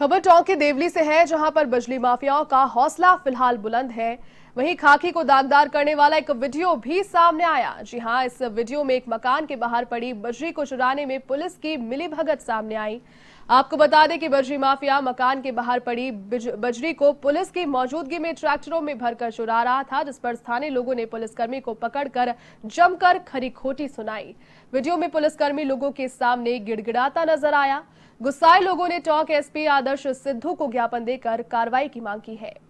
खबर टोंक के देवली से है जहां पर बिजली माफियाओं का हौसला फिलहाल बुलंद है वहीं खाकी को दागदार करने वाला एक वीडियो भी सामने आया जी हां इस वीडियो में एक मकान के बाहर पड़ी बजरी को चुराने में पुलिस की मिलीभगत सामने आई आपको बता दें कि बजरी माफिया मकान के बाहर पड़ी बजरी को पुलिस की मौजूदगी में ट्रैक्टरों में भरकर चुरा रहा था जिस पर स्थानीय लोगों ने पुलिसकर्मी को पकड़कर जमकर खरी खोटी सुनाई वीडियो में पुलिसकर्मी लोगों के सामने गिड़गिड़ाता नजर आया गुस्साए लोगों ने टॉक एसपी आदर्श सिद्धू को ज्ञापन देकर कार्रवाई की मांग की है